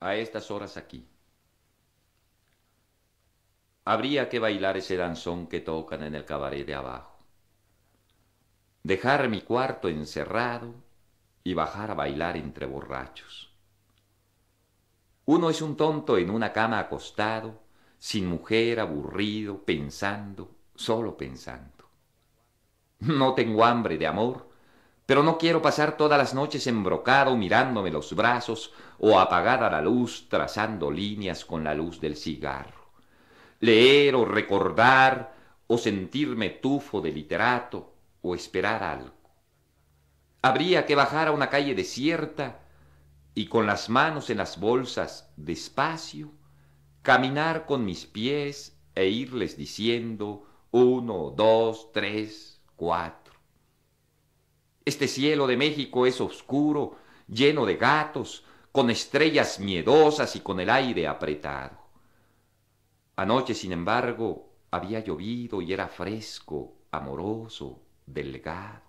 a estas horas aquí. Habría que bailar ese danzón que tocan en el cabaret de abajo. Dejar mi cuarto encerrado y bajar a bailar entre borrachos. Uno es un tonto en una cama acostado, sin mujer, aburrido, pensando, solo pensando. No tengo hambre de amor, pero no quiero pasar todas las noches embrocado mirándome los brazos o apagada la luz trazando líneas con la luz del cigarro. Leer o recordar o sentirme tufo de literato o esperar algo. Habría que bajar a una calle desierta y con las manos en las bolsas despacio, caminar con mis pies e irles diciendo uno, dos, tres, cuatro. Este cielo de México es oscuro, lleno de gatos, con estrellas miedosas y con el aire apretado. Anoche, sin embargo, había llovido y era fresco, amoroso, delgado.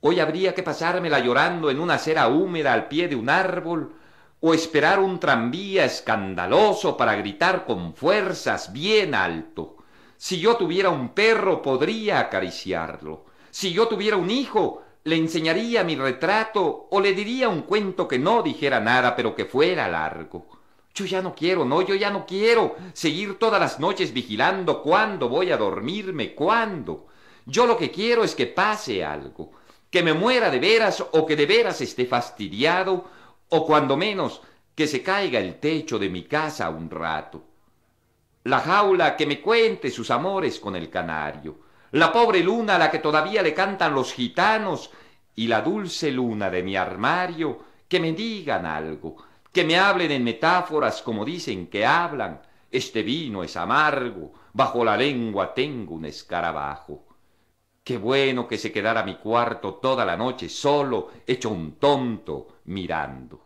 Hoy habría que pasármela llorando en una acera húmeda al pie de un árbol o esperar un tranvía escandaloso para gritar con fuerzas bien alto. Si yo tuviera un perro podría acariciarlo si yo tuviera un hijo, le enseñaría mi retrato o le diría un cuento que no dijera nada, pero que fuera largo. Yo ya no quiero, no, yo ya no quiero seguir todas las noches vigilando cuándo voy a dormirme, cuándo. Yo lo que quiero es que pase algo, que me muera de veras o que de veras esté fastidiado, o cuando menos que se caiga el techo de mi casa un rato. La jaula que me cuente sus amores con el canario la pobre luna a la que todavía le cantan los gitanos, y la dulce luna de mi armario, que me digan algo, que me hablen en metáforas como dicen que hablan, este vino es amargo, bajo la lengua tengo un escarabajo. Qué bueno que se quedara mi cuarto toda la noche solo, hecho un tonto, mirando.